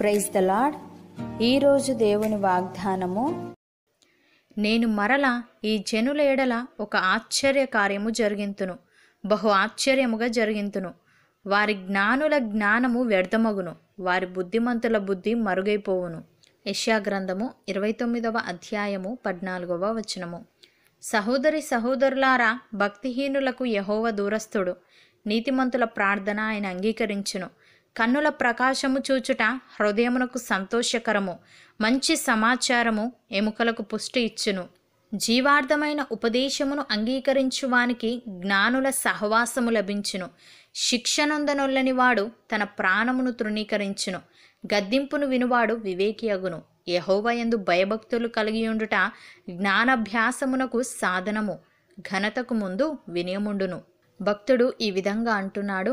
praise the lord ఈరోజు దేవుని వాగ్దానము నేను మరల ఈ జనుల ఎడల ఒక ఆశ్చర్య కార్యము జరిగింతును బహు ఆశ్చర్యముగా జరిగింతును వారి జ్ఞానుల జ్ఞానము వ్యర్థమగును వారి బుద్ధిమంతుల బుద్ధి మరుగైపోవును గ్రంథము ఇరవై తొమ్మిదవ అధ్యాయము పద్నాలుగవ వచనము సహోదరి సహోదరులారా భక్తిహీనులకు యహోవ దూరస్థుడు నీతిమంతుల ప్రార్థన ఆయన అంగీకరించును కన్నుల ప్రకాశము చూచుట హృదయమునకు సంతోషకరము మంచి సమాచారము ఎముకలకు పుష్టి ఇచ్చును జీవార్థమైన ఉపదేశమును అంగీకరించువానికి జ్ఞానుల సహవాసము లభించును శిక్షనందనొల్లని వాడు తన ప్రాణమును తృణీకరించును గద్దింపును వినువాడు వివేకి అగును యహోవయందు భయభక్తులు కలిగియుండుట జ్ఞానభ్యాసమునకు సాధనము ఘనతకు ముందు వినయముండును భక్తుడు ఈ విధంగా అంటున్నాడు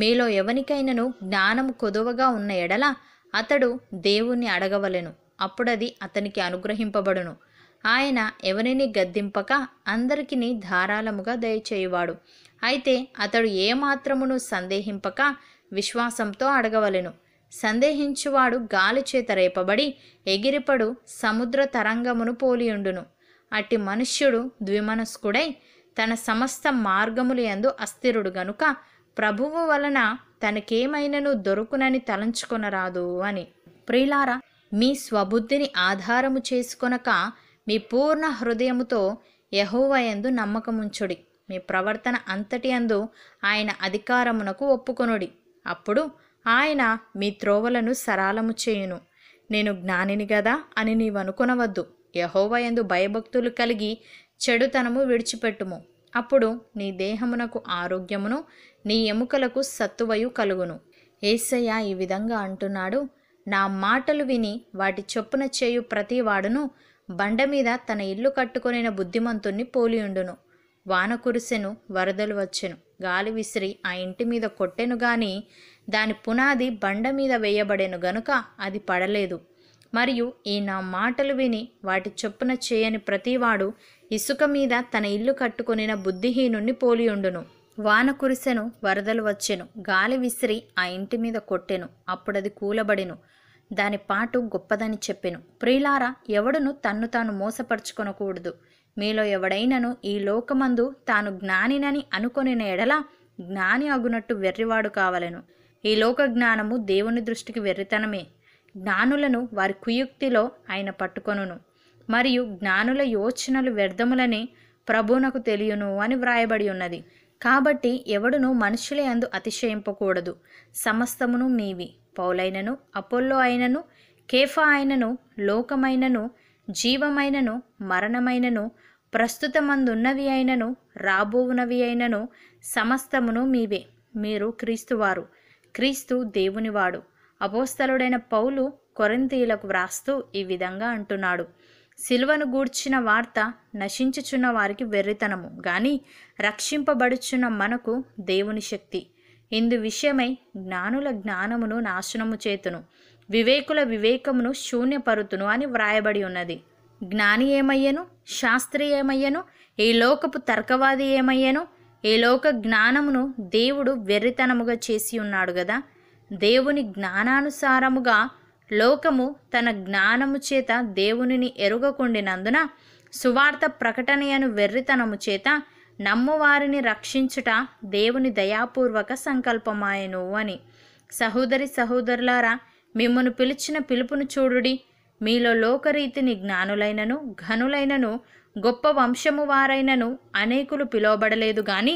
మీలో ఎవనికైనను జ్ఞానం కొదువగా ఉన్న ఎడల అతడు దేవుణ్ణి అడగవలెను అప్పుడది అతనికి అనుగ్రహింపబడును ఆయన ఎవరిని గద్దింపక అందరికిని ధారాళముగా దయచేయువాడు అయితే అతడు ఏమాత్రమును సందేహింపక విశ్వాసంతో అడగవలెను సందేహించువాడు గాలి చేత రేపబడి ఎగిరిపడు సముద్ర తరంగమును పోలియుండును అట్టి మనుష్యుడు ద్విమనస్కుడై తన సమస్త మార్గములు ఎందు అస్థిరుడు గనుక ప్రభువు వలన తనకేమైనను దొరుకునని తలంచుకొనరాదు అని ప్రియులారా మీ స్వబుద్ధిని ఆధారము చేసుకొనక మీ పూర్ణ హృదయముతో యహోవయందు నమ్మకముంచుడి మీ ప్రవర్తన అంతటి అందు ఆయన అధికారమునకు ఒప్పుకొనుడి అప్పుడు ఆయన మీ త్రోవలను సరాలము చేయును నేను జ్ఞానిని గదా అని నీవనుకునవద్దు యహోవయందు భయభక్తులు కలిగి చెడుతనము విడిచిపెట్టుము అప్పుడు నీ దేహమునకు ఆరోగ్యమును నీ ఎముకలకు సత్తువయు కలుగును ఏసయ్య ఈ విధంగా అంటున్నాడు నా మాటలు విని వాటి చొప్పున చేయు ప్రతివాడును బండ మీద తన ఇల్లు కట్టుకొనిన బుద్ధిమంతుణ్ణి పోలియుండును వాన కురిసెను వరదలు వచ్చెను గాలి విసిరి ఆ ఇంటి మీద కొట్టెను గాని దాని పునాది బండ మీద వేయబడెను గనుక అది పడలేదు మరియు ఈ నా మాటలు విని వాటి చొప్పున చేయని ప్రతివాడు ఇసుక మీద తన ఇల్లు కట్టుకొనిన బుద్ధిహీనుణ్ణి పోలియుండును వాన కురిసెను వరదలు వచ్చెను గాలి విసిరి ఆ ఇంటి మీద కొట్టెను అప్పుడది కూలబడెను దాని పాటు గొప్పదని చెప్పెను ప్రియులారా ఎవడును తన్ను తాను మోసపరుచుకొనకూడదు మీలో ఎవడైనను ఈ లోకమందు తాను జ్ఞానినని అనుకొనిన ఎడల జ్ఞాని అగునట్టు వెర్రివాడు కావలను ఈ లోక జ్ఞానము దేవుని దృష్టికి వెర్రితనమే జ్ఞానులను వారి కుయుక్తిలో ఆయన పట్టుకొనును మరియు జ్ఞానుల యోచనలు వ్యర్థములని ప్రభునకు తెలియను అని వ్రాయబడి ఉన్నది కాబట్టి ఎవడును మనుషులే అందు అతిశయింపకూడదు సమస్తమును మీవి పౌలైనను అపోల్లో అయినను కేఫా అయినను లోకమైనను జీవమైనను మరణమైనను ప్రస్తుతమందున్నవి అయినను రాబోవునవి అయినను సమస్తమును మీవే మీరు క్రీస్తువారు క్రీస్తు దేవునివాడు అపోస్తలుడైన పౌలు కొరింతీయులకు వ్రాస్తూ ఈ విధంగా అంటున్నాడు శిలువను గూడ్చిన వార్త నశించుచున్న వారికి వెర్రితనము గాని రక్షింపబడుచున్న మనకు దేవుని శక్తి ఇందు విషయమై జ్ఞానుల జ్ఞానమును నాశనము చేతును వివేకుల వివేకమును శూన్యపరుతును అని వ్రాయబడి ఉన్నది జ్ఞాని ఏమయ్యను శాస్త్రి ఏమయ్యను ఈ లోకపు తర్కవాది ఏమయ్యను ఈ లోక జ్ఞానమును దేవుడు వెర్రితనముగా చేసి ఉన్నాడు కదా దేవుని జ్ఞానానుసారముగా లోకము తన జ్ఞానము చేత దేవునిని ఎరుగకుండినందున సువార్త ప్రకటనయను వెర్రితనము చేత నమ్మువారిని రక్షించుట దేవుని దయాపూర్వక సంకల్పమాయను అని సహోదరి సహోదరులారా మిమ్మను పిలిచిన పిలుపును చూడుడి మీలో లోకరీతిని జ్ఞానులైనను ఘనులైనను గొప్ప వంశము వారైనను అనేకులు పిలువబడలేదు గాని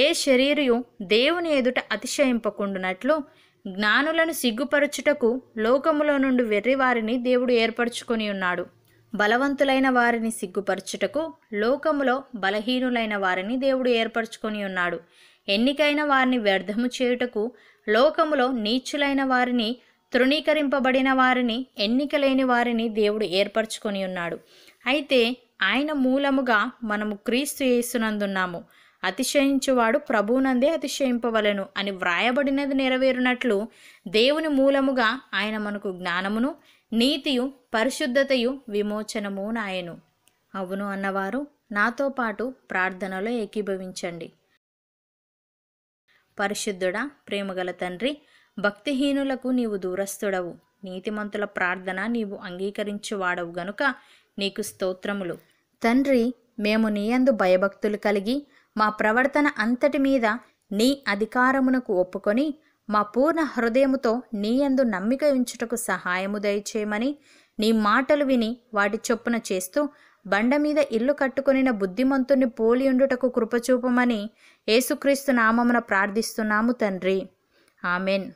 ఏ శరీరు దేవుని ఎదుట అతిశయింపకుండునట్లు జ్ఞానులను సిగ్గుపరచుటకు లోకములో నుండి వెర్రివారిని దేవుడు ఏర్పరచుకొని ఉన్నాడు బలవంతులైన వారిని సిగ్గుపరచుటకు లోకములో బలహీనులైన వారిని దేవుడు ఏర్పరచుకొని ఉన్నాడు ఎన్నికైన వారిని వ్యర్థము చేయుటకు లోకములో నీచులైన వారిని తృణీకరింపబడిన వారిని ఎన్నిక వారిని దేవుడు ఏర్పరచుకొని ఉన్నాడు అయితే ఆయన మూలముగా మనము క్రీస్తు చేస్తున్నందున్నాము అతిశయించువాడు ప్రభువునందే అతిశయింపవలను అని వ్రాయబడినది నెరవేరునట్లు దేవుని మూలముగా ఆయన మనకు జ్ఞానమును నీతియు పరిశుద్ధతయు విమోచనము నాయను అవును అన్నవారు నాతో పాటు ప్రార్థనలో ఏకీభవించండి పరిశుద్ధుడా ప్రేమగల తండ్రి భక్తిహీనులకు నీవు దూరస్తుడవు నీతిమంతుల ప్రార్థన నీవు అంగీకరించువాడవు గనుక నీకు స్తోత్రములు తండ్రి మేము నీయందు భయభక్తులు కలిగి మా ప్రవర్తన అంతటి మీద నీ అధికారమునకు ఒప్పుకొని మా పూర్ణ హృదయముతో నీయందు నమ్మిక ఉంచుటకు సహాయము దయచేయమని నీ మాటలు విని వాటి చొప్పున చేస్తూ బండ మీద ఇల్లు కట్టుకొనిన బుద్ధిమంతుని ఉండుటకు కృపచూపమని యేసుక్రీస్తు నామమున ప్రార్థిస్తున్నాము తండ్రి ఆమెన్